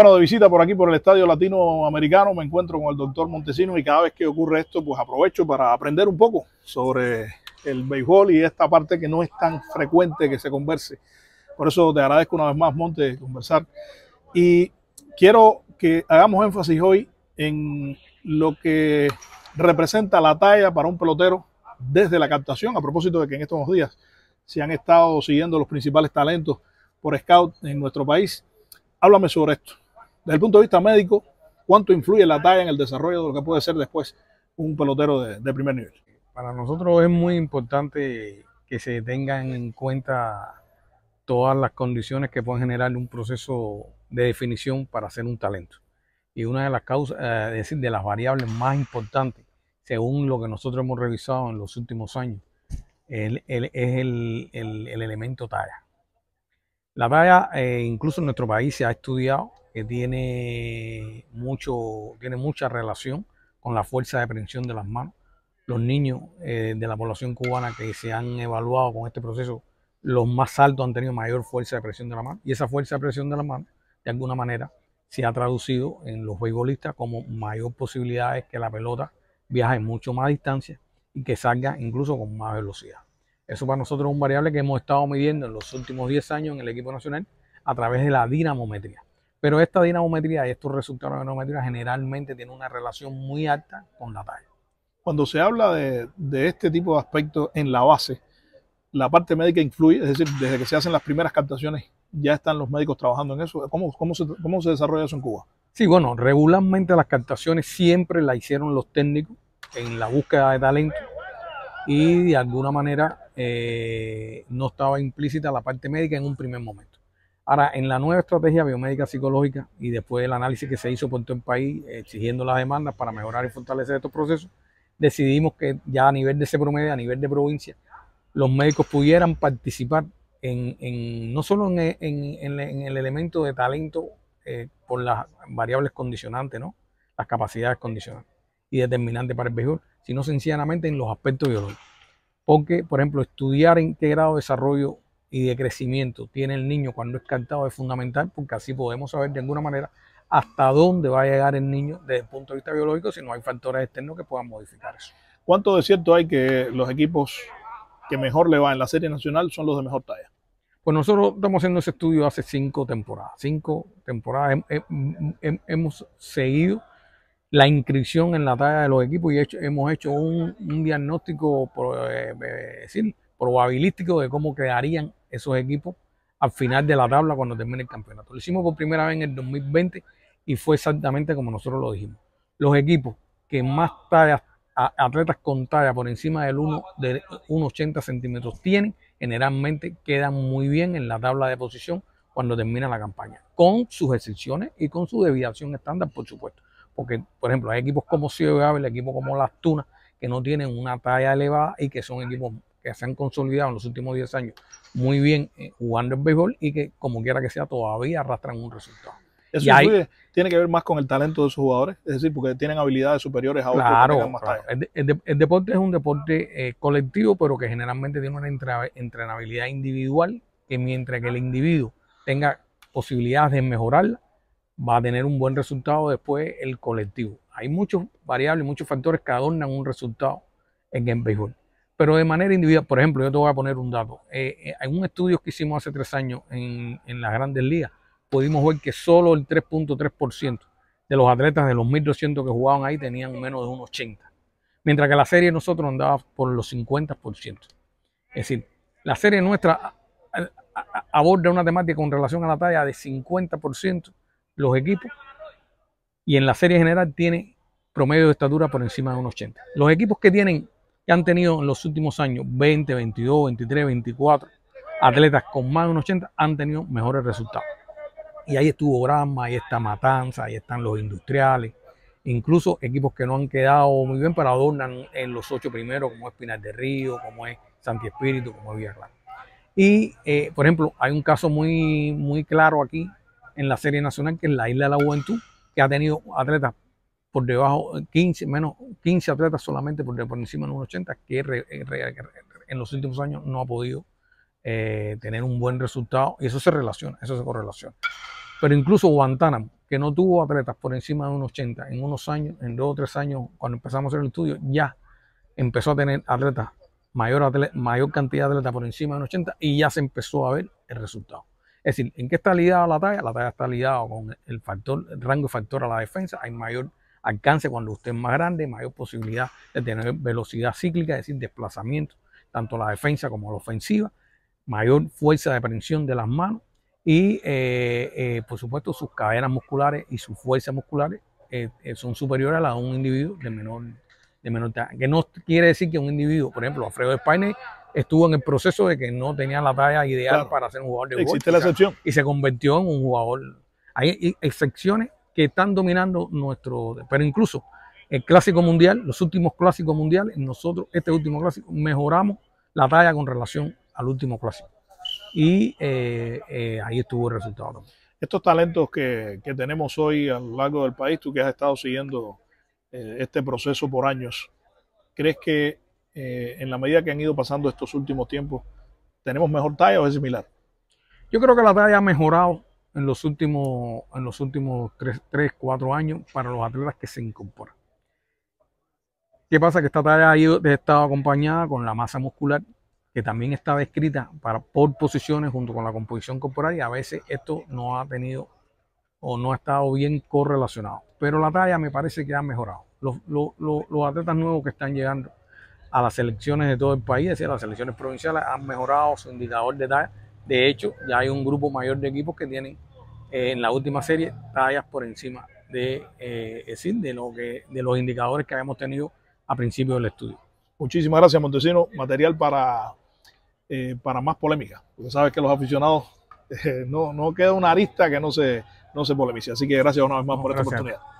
Bueno, de visita por aquí, por el Estadio Latinoamericano, me encuentro con el doctor Montesino y cada vez que ocurre esto, pues aprovecho para aprender un poco sobre el béisbol y esta parte que no es tan frecuente que se converse. Por eso te agradezco una vez más, Monte, conversar. Y quiero que hagamos énfasis hoy en lo que representa la talla para un pelotero desde la captación, a propósito de que en estos días se han estado siguiendo los principales talentos por scout en nuestro país. Háblame sobre esto. Desde el punto de vista médico, ¿cuánto influye la talla en el desarrollo de lo que puede ser después un pelotero de, primer nivel? Para nosotros es muy importante que se tengan en cuenta todas las condiciones que pueden generar un proceso de definición para ser un talento. Y una de las causas, eh, es decir, de las variables más importantes, según lo que nosotros hemos revisado en los últimos años, es el, elemento talla. La talla, eh, incluso en nuestro país, se ha estudiado que tiene, mucho, tiene mucha relación con la fuerza de presión de las manos. Los niños eh, de la población cubana que se han evaluado con este proceso, los más altos han tenido mayor fuerza de presión de la mano. Y esa fuerza de presión de la mano, de alguna manera, se ha traducido en los beisbolistas como mayor posibilidad de que la pelota viaje mucho más distancia y que salga incluso con más velocidad. Eso para nosotros es un variable que hemos estado midiendo en los últimos 10 años en el equipo nacional a través de la dinamometría. Pero esta dinamometría y estos resultados de dinamometría generalmente tienen una relación muy alta con la talla. Cuando se habla de, este tipo de aspectos en la base, la parte médica influye, es decir, desde que se hacen las primeras captaciones, ya están los médicos trabajando en eso. ¿Cómo, se, desarrolla eso en Cuba? Sí, bueno, regularmente las captaciones siempre las hicieron los técnicos en la búsqueda de talento y de alguna manera eh, no estaba implícita la parte médica en un primer momento. Ahora, en la nueva estrategia biomédica psicológica y después del análisis que se hizo por todo el país exigiendo las demandas para mejorar y fortalecer estos procesos, decidimos que ya a nivel de promedio a nivel de provincia, los médicos pudieran participar en, no solo en, el elemento de talento eh, por las variables condicionantes, ¿no? las capacidades condicionantes y determinantes para el vehículo, sino sencillamente en los aspectos biológicos. Porque, por ejemplo, estudiar en qué grado de desarrollo y de crecimiento tiene el niño cuando es cantado es fundamental porque así podemos saber de alguna manera hasta dónde va a llegar el niño desde el punto de vista biológico si no hay factores externos que puedan modificar eso. ¿Cuánto de cierto hay que los equipos que mejor le va en la serie nacional son los de mejor talla? Pues nosotros estamos haciendo ese estudio hace cinco temporadas. Cinco temporadas hemos seguido la inscripción en la talla de los equipos y hemos hecho un, diagnóstico, eh, eh, probabilístico de cómo quedarían esos equipos al final de la tabla cuando termine el campeonato. Lo hicimos por primera vez en el 2020 y fue exactamente como nosotros lo dijimos. Los equipos que más tallas, atletas con talla por encima del 1, de 1,80 centímetros tienen, generalmente quedan muy bien en la tabla de posición cuando termina la campaña, con sus excepciones y con su deviación estándar, por supuesto. Porque, por ejemplo, hay equipos como Ciudad Ávila, equipos como Las Tunas, que no tienen una talla elevada y que son equipos que se han consolidado en los últimos 10 años muy bien eh, jugando el béisbol y que, como quiera que sea, todavía arrastran un resultado. Eso tiene que ver más con el talento de sus jugadores, es decir, porque tienen habilidades superiores a otros. Claro, más claro. El, deporte es un deporte eh, colectivo, pero que generalmente tiene una entrenabilidad individual, que mientras que el individuo tenga posibilidades de mejorarla, va a tener un buen resultado después el colectivo. Hay muchas variables, muchos factores que adornan un resultado en el béisbol pero de manera individual. Por ejemplo, yo te voy a poner un dato. Eh, eh, en un estudio que hicimos hace tres años en, en las grandes ligas, pudimos ver que solo el 3.3% de los atletas de los 1.200 que jugaban ahí tenían menos de un 80. Mientras que la serie nosotros andaba por los 50%. Es decir, la serie nuestra aborda una temática con relación a la talla de 50% los equipos y en la serie general tiene promedio de estatura por encima de un 80. Los equipos que tienen han tenido en los últimos años, 20, 22, 23, 24, atletas con más de un 80, han tenido mejores resultados. Y ahí estuvo Granma, ahí está Matanza, ahí están los industriales, incluso equipos que no han quedado muy bien, pero adornan en los ocho primeros, como es Pinar de Río, como es Santi Espíritu, como es Villarreal. Y, eh, por ejemplo, hay un caso muy, muy claro aquí en la Serie Nacional, que es la Isla de la Juventud, que ha tenido atletas por debajo, 15, menos 15 atletas solamente por, encima de un 1,80, que eh, en los últimos años no ha podido eh, tener un buen resultado. Y eso se relaciona, eso se correlaciona. Pero incluso Guantánamo, que no tuvo atletas por encima de un 1,80 en unos años, en dos o tres años, cuando empezamos a hacer el estudio, ya empezó a tener atletas, mayor, mayor cantidad de atletas por encima de un 80 y ya se empezó a ver el resultado. Es decir, ¿en qué está ligada la talla? La talla está ligada con el factor, rango y factor a la defensa. Hay mayor alcance cuando usted es más grande, mayor posibilidad de tener velocidad cíclica, es decir, desplazamiento, tanto la defensa como la ofensiva, mayor fuerza de prensión de las manos y, eh, eh, por supuesto, sus cadenas musculares y sus fuerzas musculares eh, son superiores a las de un individuo de menor, de menor Que no quiere decir que un individuo, por ejemplo, Alfredo Spiney estuvo en el proceso de que no tenía la talla ideal para ser un jugador de Existe la excepción. Y se convirtió en un jugador. Hay excepciones están dominando nuestro. Pero incluso el clásico mundial, los últimos clásicos mundiales, nosotros, este último clásico, mejoramos la talla con relación al último clásico. Y eh, eh, ahí estuvo el resultado Estos talentos que, tenemos hoy a lo largo del país, tú que has estado siguiendo eh, este proceso por años, ¿crees que en la medida que han ido pasando estos últimos tiempos, tenemos mejor talla o es similar? Yo creo que la talla ha mejorado en los últimos, en los últimos 3, 4 años para los atletas que se incorporan. ¿Qué pasa? Que esta talla ha, ido, estado acompañada con la masa muscular, que también estaba descrita para, por posiciones junto con la composición corporal y a veces esto no ha tenido o no ha estado bien correlacionado. Pero la talla me parece que ha mejorado. Los, los atletas nuevos que están llegando a las selecciones de todo el país, es decir, a las selecciones provinciales, han mejorado su indicador de talla de hecho, ya hay un grupo mayor de equipos que tienen eh, en la última serie tallas por encima de, eh, de, lo que, de los indicadores que habíamos tenido a principio del estudio. Muchísimas gracias, Montesino. Material para, eh, para más polémica, Usted sabes que los aficionados no, queda una arista que no se, no se polemice. Así que gracias una vez más por esta oportunidad.